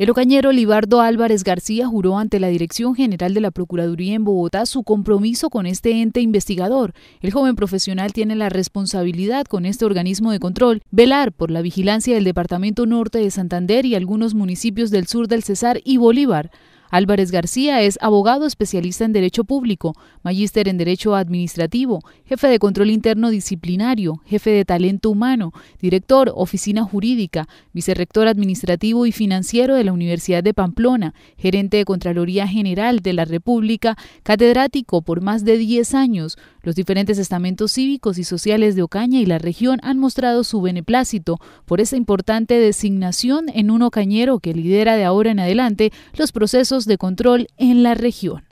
El ocañero Libardo Álvarez García juró ante la Dirección General de la Procuraduría en Bogotá su compromiso con este ente investigador. El joven profesional tiene la responsabilidad con este organismo de control velar por la vigilancia del Departamento Norte de Santander y algunos municipios del sur del Cesar y Bolívar Álvarez García es abogado especialista en Derecho Público, magíster en Derecho Administrativo, jefe de Control Interno Disciplinario, jefe de Talento Humano, director Oficina Jurídica, vicerrector administrativo y financiero de la Universidad de Pamplona, gerente de Contraloría General de la República, catedrático por más de 10 años, los diferentes estamentos cívicos y sociales de Ocaña y la región han mostrado su beneplácito por esta importante designación en un ocañero que lidera de ahora en adelante los procesos de control en la región.